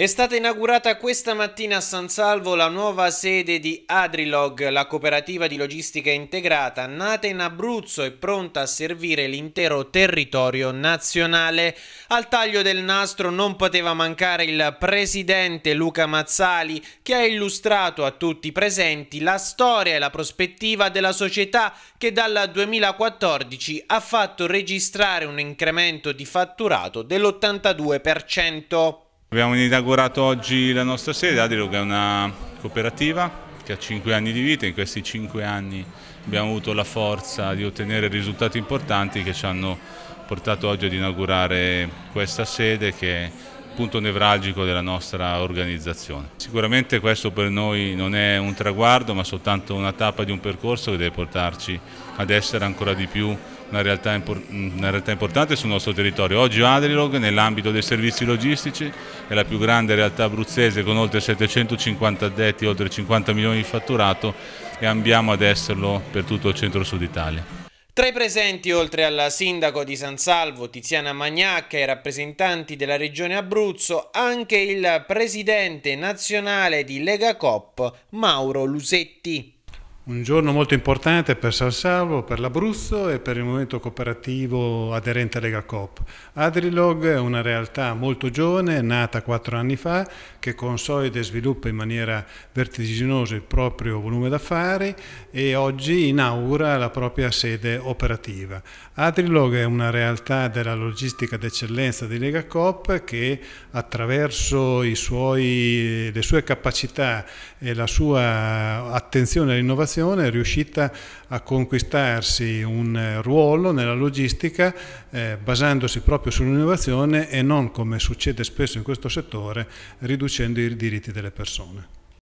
È stata inaugurata questa mattina a San Salvo la nuova sede di Adrilog, la cooperativa di logistica integrata nata in Abruzzo e pronta a servire l'intero territorio nazionale. Al taglio del nastro non poteva mancare il presidente Luca Mazzali che ha illustrato a tutti i presenti la storia e la prospettiva della società che dal 2014 ha fatto registrare un incremento di fatturato dell'82%. Abbiamo inaugurato oggi la nostra sede, Adilog è una cooperativa che ha 5 anni di vita, in questi 5 anni abbiamo avuto la forza di ottenere risultati importanti che ci hanno portato oggi ad inaugurare questa sede che punto nevralgico della nostra organizzazione. Sicuramente questo per noi non è un traguardo ma soltanto una tappa di un percorso che deve portarci ad essere ancora di più una realtà, una realtà, importante sul nostro territorio. Oggi Adrilog nell'ambito dei servizi logistici è la più grande realtà abruzzese con oltre 750 addetti, e oltre 50 milioni di fatturato e andiamo ad esserlo per tutto il centro-sud Italia. Tra i presenti, oltre al sindaco di San Salvo Tiziana Magnacca e i rappresentanti della regione Abruzzo, anche il presidente nazionale di Lega Cop Mauro Lusetti. Un giorno molto importante per San Salvo, per l'Abruzzo e per il movimento cooperativo aderente a Lega Coop. Adrilog è una realtà molto giovane, nata quattro anni fa, che consolida e sviluppa in maniera vertiginosa il proprio volume d'affari e oggi inaugura la propria sede operativa. Adrilog è una realtà della logistica d'eccellenza di Lega Coop che attraverso suoi, le sue capacità e la sua attenzione all'innovazione nazione è riuscita a conquistarsi un eh, ruolo nella logistica eh, basandosi proprio sull'innovazione e non come succede spesso in questo settore riducendo i diritti delle persone.